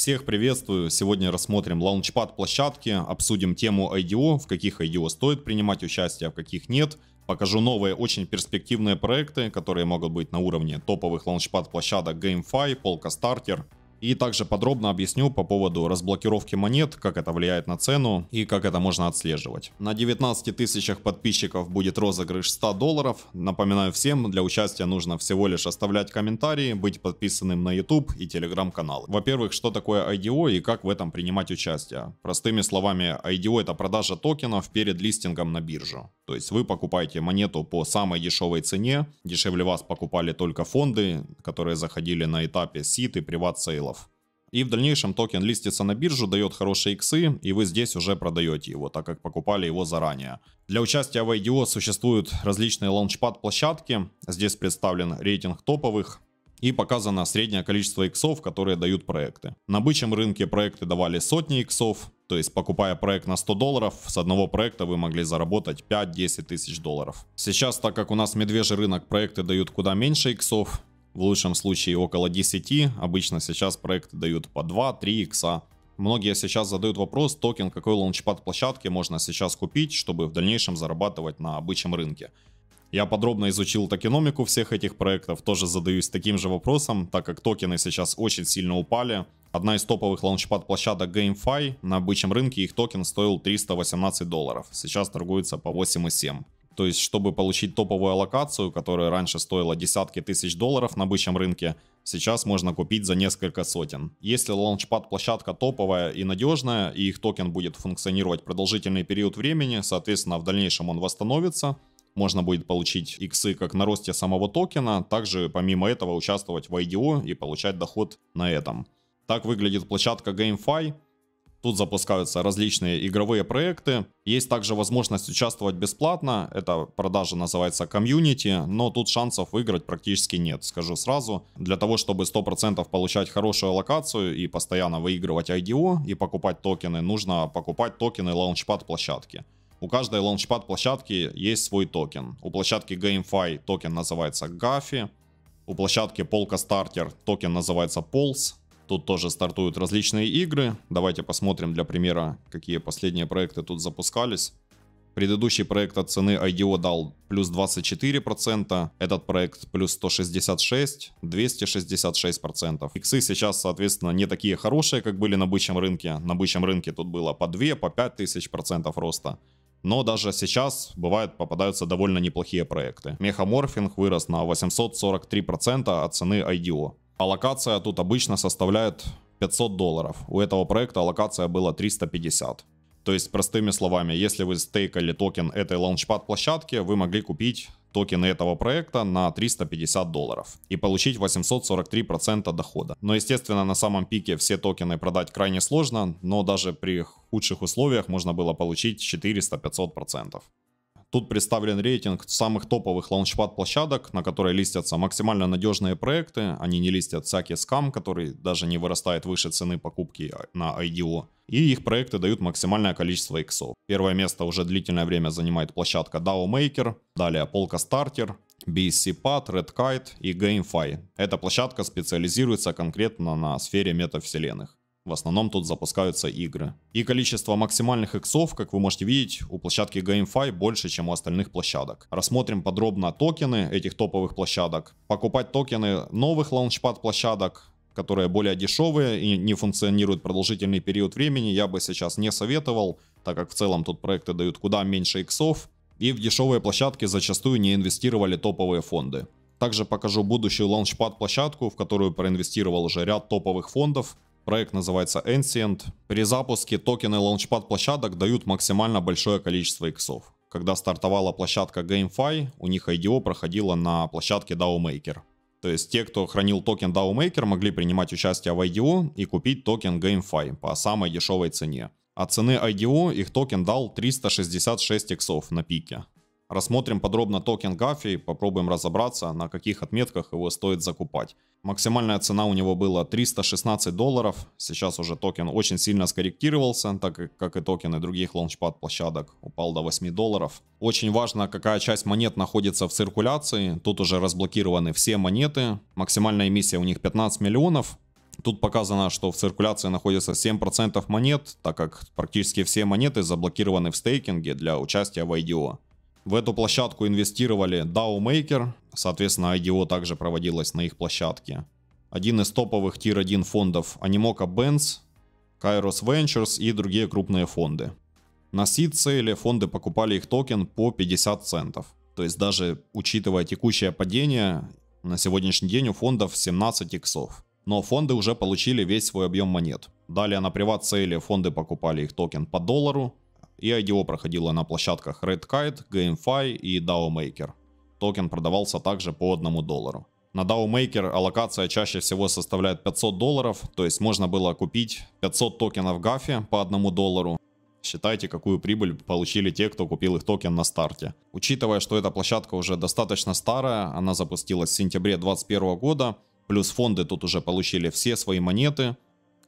Всех приветствую. Сегодня рассмотрим лаунчпад площадки, обсудим тему IDO, в каких IDO стоит принимать участие, а в каких нет. Покажу новые очень перспективные проекты, которые могут быть на уровне топовых лаунчпад площадок GameFi, Polka Starter, и также подробно объясню по поводу разблокировки монет, как это влияет на цену и как это можно отслеживать. На 19 тысячах подписчиков будет розыгрыш 100 долларов. Напоминаю всем, для участия нужно всего лишь оставлять комментарии, быть подписанным на YouTube и Telegram канал. Во-первых, что такое IDO и как в этом принимать участие? Простыми словами, IDO это продажа токенов перед листингом на биржу. То есть вы покупаете монету по самой дешевой цене, дешевле вас покупали только фонды, которые заходили на этапе сит и приват-сейлов. И в дальнейшем токен листится на биржу, дает хорошие иксы, и вы здесь уже продаете его, так как покупали его заранее. Для участия в IDO существуют различные лаунчпад-площадки. Здесь представлен рейтинг топовых, и показано среднее количество иксов, которые дают проекты. На бычьем рынке проекты давали сотни иксов, то есть, покупая проект на 100 долларов, с одного проекта вы могли заработать 5-10 тысяч долларов. Сейчас, так как у нас медвежий рынок, проекты дают куда меньше иксов, в лучшем случае около 10, обычно сейчас проекты дают по 2-3 икса. Многие сейчас задают вопрос, токен какой лаунчпад площадки можно сейчас купить, чтобы в дальнейшем зарабатывать на обычном рынке. Я подробно изучил токеномику всех этих проектов, тоже задаюсь таким же вопросом, так как токены сейчас очень сильно упали, Одна из топовых лаунчпад-площадок GameFi на обычном рынке их токен стоил 318 долларов, сейчас торгуется по 8,7. То есть, чтобы получить топовую аллокацию, которая раньше стоила десятки тысяч долларов на обычном рынке, сейчас можно купить за несколько сотен. Если лаунчпад площадка топовая и надежная, и их токен будет функционировать продолжительный период времени, соответственно, в дальнейшем он восстановится, можно будет получить иксы как на росте самого токена, также помимо этого участвовать в IDO и получать доход на этом. Так выглядит площадка GameFi. Тут запускаются различные игровые проекты. Есть также возможность участвовать бесплатно. Эта продажа называется комьюнити, но тут шансов выиграть практически нет, скажу сразу. Для того, чтобы 100% получать хорошую локацию и постоянно выигрывать IDO и покупать токены, нужно покупать токены лаунчпад площадки. У каждой лаунчпад площадки есть свой токен. У площадки GameFi токен называется GAFI. У площадки Polka Starter токен называется Pulse. Тут тоже стартуют различные игры. Давайте посмотрим для примера, какие последние проекты тут запускались. Предыдущий проект от цены IDO дал плюс 24%, этот проект плюс 166, 266%. Иксы сейчас, соответственно, не такие хорошие, как были на бычьем рынке. На бычьем рынке тут было по 2, по 5 тысяч процентов роста. Но даже сейчас, бывает, попадаются довольно неплохие проекты. Мехаморфинг вырос на 843% от цены IDO. А локация тут обычно составляет 500 долларов. У этого проекта локация была 350. То есть, простыми словами, если вы стейкали токен этой лаунчпад площадки, вы могли купить токены этого проекта на 350 долларов и получить 843% дохода. Но, естественно, на самом пике все токены продать крайне сложно, но даже при худших условиях можно было получить 400-500%. Тут представлен рейтинг самых топовых лаунчпад-площадок, на которые листятся максимально надежные проекты. Они не листят всякий скам, который даже не вырастает выше цены покупки на IDO. И их проекты дают максимальное количество иксов. Первое место уже длительное время занимает площадка DAO Maker, далее Polka Starter, BSC-Pad, RedKite и GameFi. Эта площадка специализируется конкретно на сфере метавселенных. В основном тут запускаются игры. И количество максимальных иксов, как вы можете видеть, у площадки GameFi больше, чем у остальных площадок. Рассмотрим подробно токены этих топовых площадок. Покупать токены новых лаунчпад площадок которые более дешевые и не функционируют продолжительный период времени, я бы сейчас не советовал, так как в целом тут проекты дают куда меньше иксов, и в дешевые площадки зачастую не инвестировали топовые фонды. Также покажу будущую лаунчпад площадку, в которую проинвестировал уже ряд топовых фондов, Проект называется Ancient. При запуске токены лаунчпад площадок дают максимально большое количество иксов. Когда стартовала площадка GameFi, у них IDO проходило на площадке DAOMaker. То есть те, кто хранил токен DAOMaker, могли принимать участие в IDO и купить токен GameFi по самой дешевой цене. От цены IDO их токен дал 366 иксов на пике. Рассмотрим подробно токен Гафи, попробуем разобраться, на каких отметках его стоит закупать. Максимальная цена у него была 316 долларов. Сейчас уже токен очень сильно скорректировался, так как и токены других лаунчпад площадок упал до 8 долларов. Очень важно, какая часть монет находится в циркуляции. Тут уже разблокированы все монеты. Максимальная эмиссия у них 15 миллионов. Тут показано, что в циркуляции находится 7% монет, так как практически все монеты заблокированы в стейкинге для участия в IDO. В эту площадку инвестировали DAO Maker, соответственно IDO также проводилось на их площадке. Один из топовых tier 1 фондов Animoca Benz, Kairos Ventures и другие крупные фонды. На сид цели фонды покупали их токен по 50 центов. То есть даже учитывая текущее падение, на сегодняшний день у фондов 17 иксов. Но фонды уже получили весь свой объем монет. Далее на приват цели фонды покупали их токен по доллару, и IDO проходила на площадках RedKite, GameFi и DAOMaker. Токен продавался также по 1 доллару. На DAOMaker аллокация чаще всего составляет 500 долларов, то есть можно было купить 500 токенов GAFI по 1 доллару. Считайте, какую прибыль получили те, кто купил их токен на старте. Учитывая, что эта площадка уже достаточно старая, она запустилась в сентябре 2021 года, плюс фонды тут уже получили все свои монеты,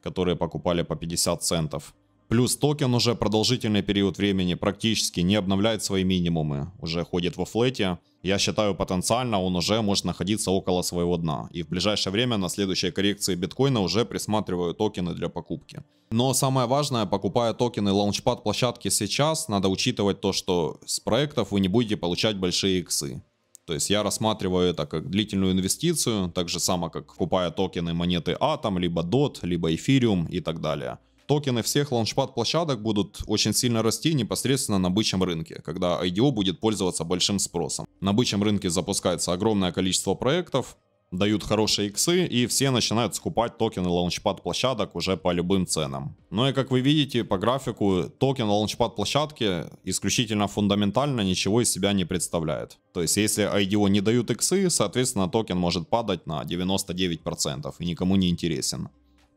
которые покупали по 50 центов. Плюс токен уже продолжительный период времени практически не обновляет свои минимумы, уже ходит во флете. Я считаю, потенциально он уже может находиться около своего дна. И в ближайшее время на следующей коррекции биткоина уже присматриваю токены для покупки. Но самое важное, покупая токены лаунчпад площадки сейчас, надо учитывать то, что с проектов вы не будете получать большие иксы. То есть я рассматриваю это как длительную инвестицию, так же само, как покупая токены монеты Атом, либо DOT, либо Эфириум и так далее токены всех лаунчпад-площадок будут очень сильно расти непосредственно на бычьем рынке, когда IDO будет пользоваться большим спросом. На бычьем рынке запускается огромное количество проектов, дают хорошие иксы, и все начинают скупать токены лаунчпад площадок уже по любым ценам. Ну и как вы видите по графику, токен лаунчпад площадки исключительно фундаментально ничего из себя не представляет. То есть если IDO не дают иксы, соответственно токен может падать на 99% и никому не интересен.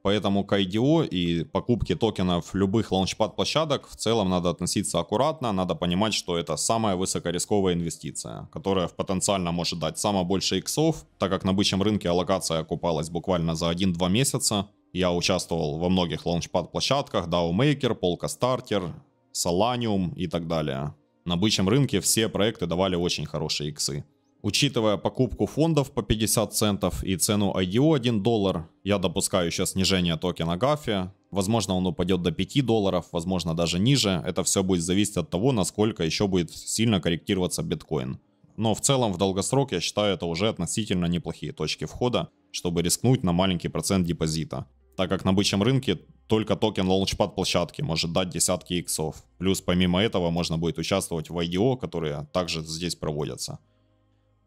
Поэтому к IDO и покупке токенов любых лаунчпад-площадок в целом надо относиться аккуратно, надо понимать, что это самая высокорисковая инвестиция, которая потенциально может дать само больше иксов, так как на бычьем рынке аллокация окупалась буквально за 1-2 месяца. Я участвовал во многих лаунчпад-площадках, DAOMaker, PolkaStarter, Solanium и так далее. На бычьем рынке все проекты давали очень хорошие иксы. Учитывая покупку фондов по 50 центов и цену IDO 1 доллар, я допускаю сейчас снижение токена Гафи. Возможно, он упадет до 5 долларов, возможно, даже ниже. Это все будет зависеть от того, насколько еще будет сильно корректироваться биткоин. Но в целом, в долгосрок, я считаю, это уже относительно неплохие точки входа, чтобы рискнуть на маленький процент депозита. Так как на бычьем рынке только токен лаунчпад площадки может дать десятки иксов. Плюс помимо этого можно будет участвовать в IDO, которые также здесь проводятся.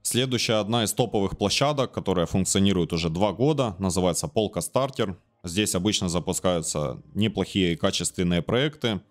Следующая одна из топовых площадок, которая функционирует уже два года, называется Полка Стартер. Здесь обычно запускаются неплохие и качественные проекты.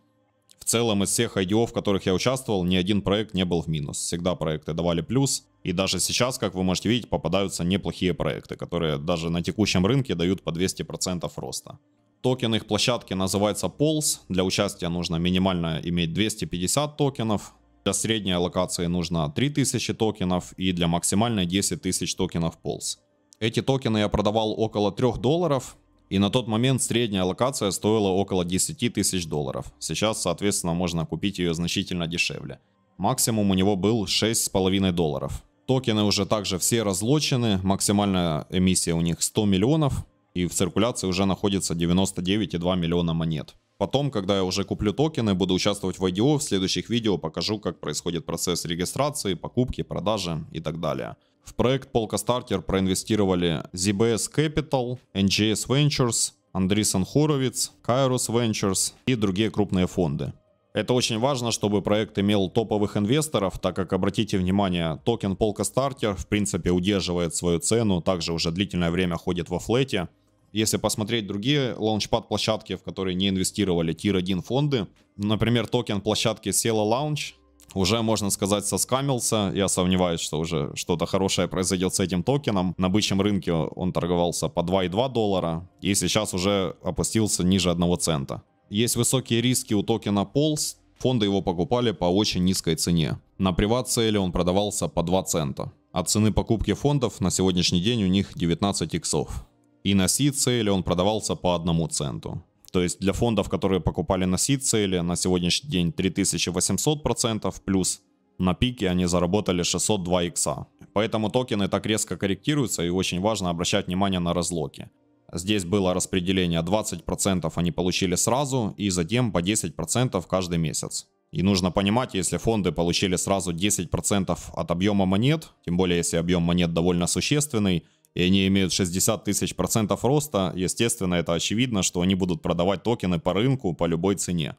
В целом из всех IDO, в которых я участвовал, ни один проект не был в минус. Всегда проекты давали плюс. И даже сейчас, как вы можете видеть, попадаются неплохие проекты, которые даже на текущем рынке дают по 200% роста. Токен их площадки называется Pulse. Для участия нужно минимально иметь 250 токенов. Для средней локации нужно 3000 токенов и для максимальной 10 тысяч токенов Pulse. Эти токены я продавал около 3 долларов, и на тот момент средняя локация стоила около 10 тысяч долларов. Сейчас, соответственно, можно купить ее значительно дешевле. Максимум у него был 6,5 долларов. Токены уже также все разлочены, максимальная эмиссия у них 100 миллионов, и в циркуляции уже находится 99,2 миллиона монет. Потом, когда я уже куплю токены, буду участвовать в IDO, в следующих видео покажу, как происходит процесс регистрации, покупки, продажи и так далее. В проект Polka Starter проинвестировали ZBS Capital, NGS Ventures, Андрисон Хоровиц, Kairos Ventures и другие крупные фонды. Это очень важно, чтобы проект имел топовых инвесторов, так как, обратите внимание, токен Polka Starter в принципе удерживает свою цену, также уже длительное время ходит во флете, если посмотреть другие лаунчпад-площадки, в которые не инвестировали тир-1 фонды, например, токен площадки Села Launch уже, можно сказать, соскамился. Я сомневаюсь, что уже что-то хорошее произойдет с этим токеном. На бычьем рынке он торговался по 2,2 доллара и сейчас уже опустился ниже 1 цента. Есть высокие риски у токена Pulse. Фонды его покупали по очень низкой цене. На приват-цели он продавался по 2 цента. а цены покупки фондов на сегодняшний день у них 19 иксов и на C-цели он продавался по одному центу. То есть для фондов, которые покупали на C-цели, на сегодняшний день 3800% плюс на пике они заработали 602 икса. Поэтому токены так резко корректируются и очень важно обращать внимание на разлоки. Здесь было распределение 20% они получили сразу и затем по 10% каждый месяц. И нужно понимать, если фонды получили сразу 10% от объема монет, тем более если объем монет довольно существенный, и они имеют 60 тысяч процентов роста, естественно, это очевидно, что они будут продавать токены по рынку по любой цене.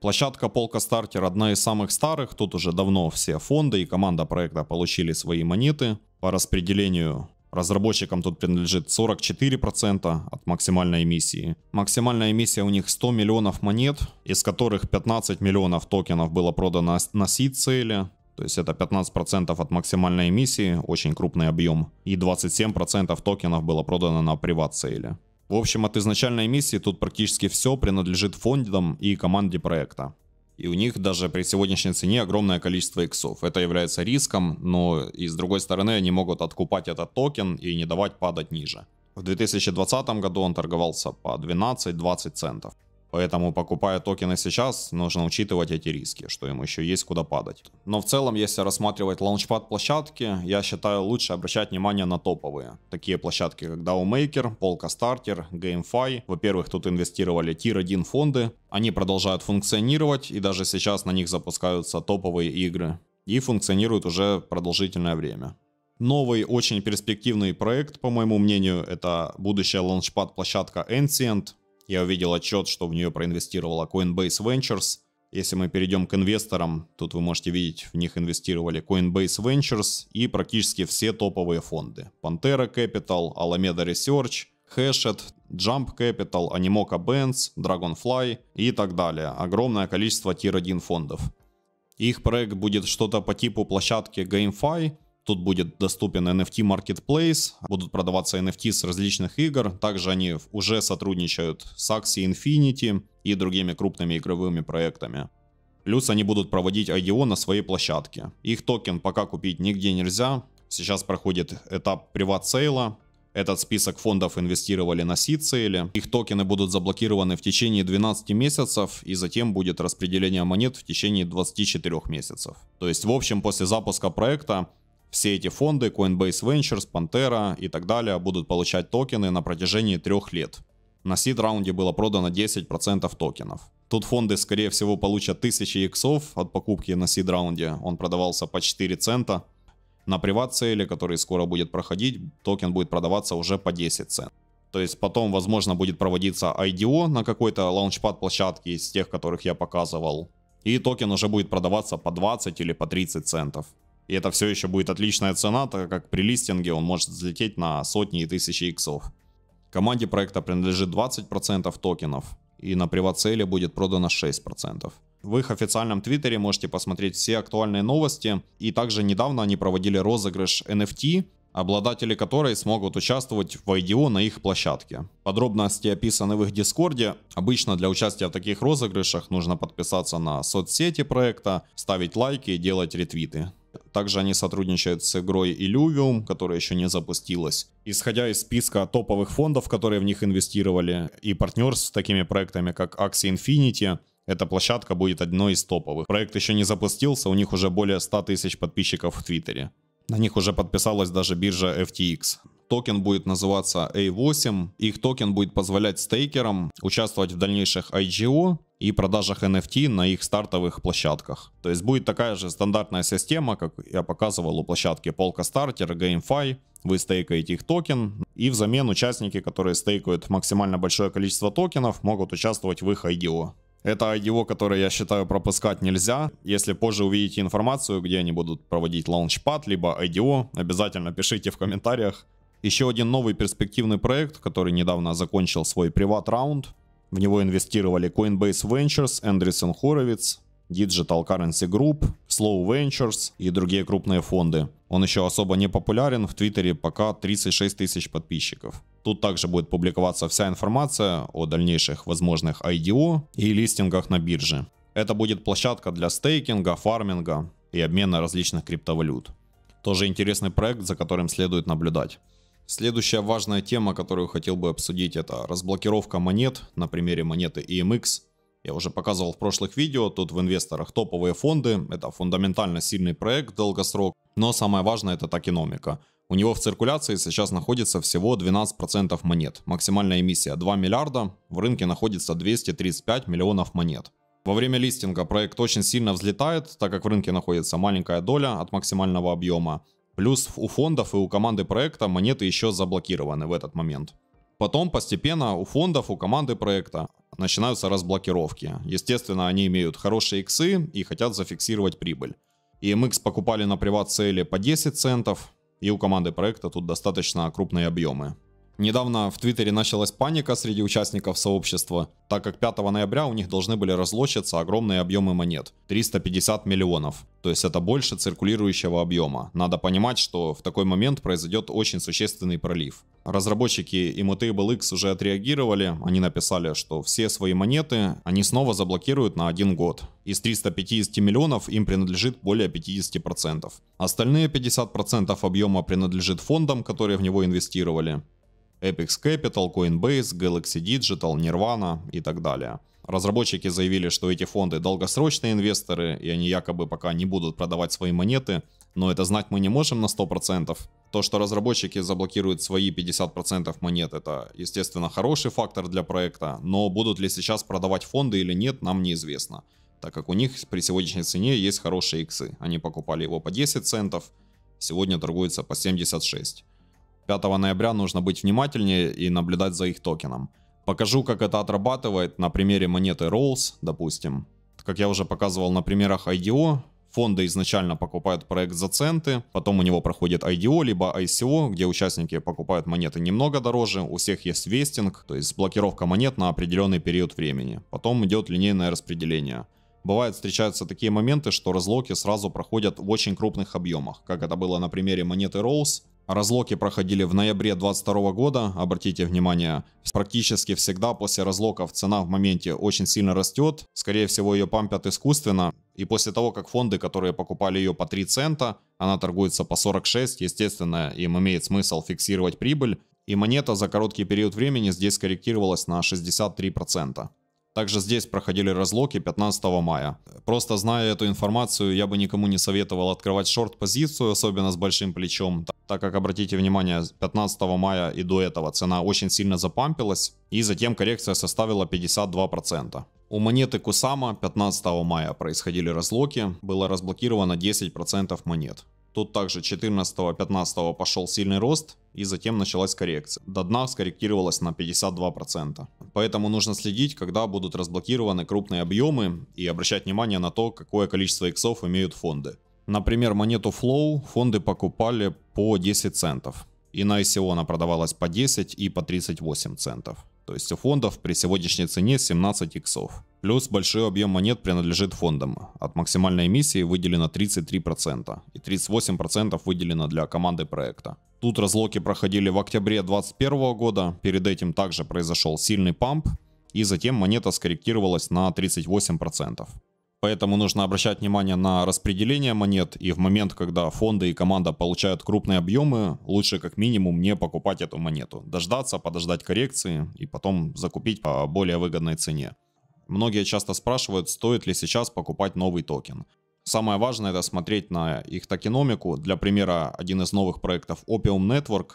Площадка Полка Стартер одна из самых старых, тут уже давно все фонды и команда проекта получили свои монеты. По распределению разработчикам тут принадлежит 44% от максимальной эмиссии. Максимальная эмиссия у них 100 миллионов монет, из которых 15 миллионов токенов было продано на сид-сейле, то есть это 15% от максимальной эмиссии, очень крупный объем, и 27% токенов было продано на приват-сейле. В общем, от изначальной эмиссии тут практически все принадлежит фондам и команде проекта. И у них даже при сегодняшней цене огромное количество иксов. Это является риском, но и с другой стороны они могут откупать этот токен и не давать падать ниже. В 2020 году он торговался по 12-20 центов. Поэтому, покупая токены сейчас, нужно учитывать эти риски, что им еще есть куда падать. Но в целом, если рассматривать лаунчпад площадки, я считаю лучше обращать внимание на топовые. Такие площадки, как DAOMaker, Polka Starter, GameFi. Во-первых, тут инвестировали Tier-1 фонды. Они продолжают функционировать, и даже сейчас на них запускаются топовые игры. И функционируют уже продолжительное время. Новый, очень перспективный проект, по моему мнению, это будущая лаунчпад-площадка Ancient. Я увидел отчет, что в нее проинвестировала Coinbase Ventures. Если мы перейдем к инвесторам, тут вы можете видеть, в них инвестировали Coinbase Ventures и практически все топовые фонды. Pantera Capital, Alameda Research, Hashed, Jump Capital, Animoca Bands, Dragonfly и так далее. Огромное количество Tier 1 фондов. Их проект будет что-то по типу площадки GameFi, Тут будет доступен NFT Marketplace, будут продаваться NFT с различных игр. Также они уже сотрудничают с Axie Infinity и другими крупными игровыми проектами. Плюс они будут проводить IDO на своей площадке. Их токен пока купить нигде нельзя. Сейчас проходит этап приват-сейла. Этот список фондов инвестировали на сицейле. Их токены будут заблокированы в течение 12 месяцев и затем будет распределение монет в течение 24 месяцев. То есть в общем после запуска проекта все эти фонды, Coinbase Ventures, Pantera и так далее, будут получать токены на протяжении трех лет. На сид-раунде было продано 10% токенов. Тут фонды, скорее всего, получат тысячи иксов от покупки на сид-раунде. Он продавался по 4 цента. На приват цели, который скоро будет проходить, токен будет продаваться уже по 10 цент. То есть потом, возможно, будет проводиться IDO на какой-то лаунчпад площадке из тех, которых я показывал. И токен уже будет продаваться по 20 или по 30 центов. И это все еще будет отличная цена, так как при листинге он может взлететь на сотни и тысячи иксов. Команде проекта принадлежит 20% токенов, и на приватселе будет продано 6%. В их официальном твиттере можете посмотреть все актуальные новости, и также недавно они проводили розыгрыш NFT, обладатели которой смогут участвовать в IDO на их площадке. Подробности описаны в их дискорде. Обычно для участия в таких розыгрышах нужно подписаться на соцсети проекта, ставить лайки и делать ретвиты. Также они сотрудничают с игрой Illuvium, которая еще не запустилась. Исходя из списка топовых фондов, которые в них инвестировали, и партнерств с такими проектами, как Axie Infinity, эта площадка будет одной из топовых. Проект еще не запустился, у них уже более 100 тысяч подписчиков в Твиттере. На них уже подписалась даже биржа FTX. Токен будет называться A8. Их токен будет позволять стейкерам участвовать в дальнейших IGO и продажах NFT на их стартовых площадках. То есть будет такая же стандартная система, как я показывал у площадки Polka Starter, GameFi. Вы стейкаете их токен, и взамен участники, которые стейкают максимально большое количество токенов, могут участвовать в их IDO. Это IDO, которое, я считаю, пропускать нельзя. Если позже увидите информацию, где они будут проводить лаунчпад, либо IDO, обязательно пишите в комментариях. Еще один новый перспективный проект, который недавно закончил свой приват-раунд. В него инвестировали Coinbase Ventures, Andreessen Horowitz, Digital Currency Group, Slow Ventures и другие крупные фонды. Он еще особо не популярен, в Твиттере пока 36 тысяч подписчиков. Тут также будет публиковаться вся информация о дальнейших возможных IDO и листингах на бирже. Это будет площадка для стейкинга, фарминга и обмена различных криптовалют. Тоже интересный проект, за которым следует наблюдать. Следующая важная тема, которую хотел бы обсудить, это разблокировка монет на примере монеты EMX. Я уже показывал в прошлых видео, тут в инвесторах топовые фонды, это фундаментально сильный проект, долгосрок, но самое важное это токеномика. У него в циркуляции сейчас находится всего 12% монет, максимальная эмиссия 2 миллиарда, в рынке находится 235 миллионов монет. Во время листинга проект очень сильно взлетает, так как в рынке находится маленькая доля от максимального объема, Плюс у фондов и у команды проекта монеты еще заблокированы в этот момент. Потом постепенно у фондов, у команды проекта начинаются разблокировки. Естественно, они имеют хорошие иксы и хотят зафиксировать прибыль. И EMX покупали на приват-цели по 10 центов, и у команды проекта тут достаточно крупные объемы. Недавно в Твиттере началась паника среди участников сообщества, так как 5 ноября у них должны были разлочиться огромные объемы монет – 350 миллионов. То есть это больше циркулирующего объема. Надо понимать, что в такой момент произойдет очень существенный пролив. Разработчики Immutable X уже отреагировали, они написали, что все свои монеты они снова заблокируют на один год. Из 350 миллионов им принадлежит более 50%. Остальные 50% объема принадлежит фондам, которые в него инвестировали. Apex Capital, Coinbase, Galaxy Digital, Nirvana и так далее. Разработчики заявили, что эти фонды долгосрочные инвесторы, и они якобы пока не будут продавать свои монеты, но это знать мы не можем на 100%. То, что разработчики заблокируют свои 50% монет, это, естественно, хороший фактор для проекта, но будут ли сейчас продавать фонды или нет, нам неизвестно, так как у них при сегодняшней цене есть хорошие иксы. Они покупали его по 10 центов, сегодня торгуется по 76. 5 ноября нужно быть внимательнее и наблюдать за их токеном. Покажу, как это отрабатывает на примере монеты Rolls, допустим. Как я уже показывал на примерах IDO, фонды изначально покупают проект за центы, потом у него проходит IDO, либо ICO, где участники покупают монеты немного дороже, у всех есть вестинг, то есть блокировка монет на определенный период времени. Потом идет линейное распределение. Бывает встречаются такие моменты, что разлоки сразу проходят в очень крупных объемах, как это было на примере монеты Rolls, Разлоки проходили в ноябре 2022 года, обратите внимание, практически всегда после разлоков цена в моменте очень сильно растет, скорее всего ее пампят искусственно, и после того, как фонды, которые покупали ее по 3 цента, она торгуется по 46, естественно, им имеет смысл фиксировать прибыль, и монета за короткий период времени здесь корректировалась на 63%. Также здесь проходили разлоки 15 мая. Просто зная эту информацию, я бы никому не советовал открывать шорт-позицию, особенно с большим плечом, так как, обратите внимание, 15 мая и до этого цена очень сильно запампилась, и затем коррекция составила 52%. У монеты Кусама 15 мая происходили разлоки, было разблокировано 10% монет. Тут также 14-15 пошел сильный рост и затем началась коррекция. До дна скорректировалась на 52%. Поэтому нужно следить, когда будут разблокированы крупные объемы и обращать внимание на то, какое количество иксов имеют фонды. Например, монету Flow фонды покупали по 10 центов. И на ICO она продавалась по 10 и по 38 центов. То есть у фондов при сегодняшней цене 17 иксов. Плюс большой объем монет принадлежит фондам. От максимальной эмиссии выделено 33% и 38% выделено для команды проекта. Тут разлоки проходили в октябре 2021 года, перед этим также произошел сильный памп, и затем монета скорректировалась на 38%. Поэтому нужно обращать внимание на распределение монет, и в момент, когда фонды и команда получают крупные объемы, лучше как минимум не покупать эту монету. Дождаться, подождать коррекции и потом закупить по более выгодной цене. Многие часто спрашивают, стоит ли сейчас покупать новый токен. Самое важное это смотреть на их токеномику. Для примера, один из новых проектов Opium Network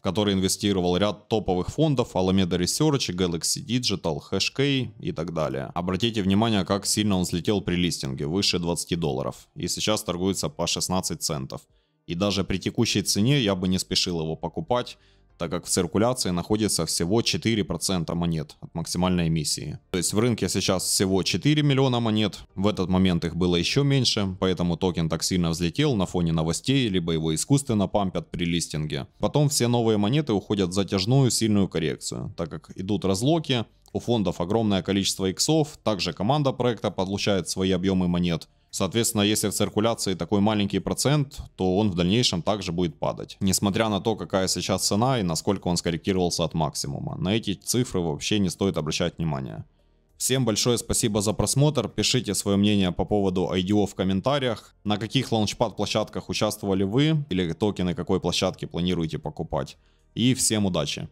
в который инвестировал ряд топовых фондов Alameda Research, Galaxy Digital, HashKey и так далее. Обратите внимание, как сильно он взлетел при листинге, выше 20 долларов, и сейчас торгуется по 16 центов. И даже при текущей цене я бы не спешил его покупать, так как в циркуляции находится всего 4% монет от максимальной эмиссии. То есть в рынке сейчас всего 4 миллиона монет, в этот момент их было еще меньше, поэтому токен так сильно взлетел на фоне новостей, либо его искусственно пампят при листинге. Потом все новые монеты уходят в затяжную сильную коррекцию, так как идут разлоки, у фондов огромное количество иксов, также команда проекта получает свои объемы монет – Соответственно, если в циркуляции такой маленький процент, то он в дальнейшем также будет падать. Несмотря на то, какая сейчас цена и насколько он скорректировался от максимума. На эти цифры вообще не стоит обращать внимания. Всем большое спасибо за просмотр, пишите свое мнение по поводу IDO в комментариях, на каких лаунчпад-площадках участвовали вы или токены какой площадки планируете покупать. И всем удачи!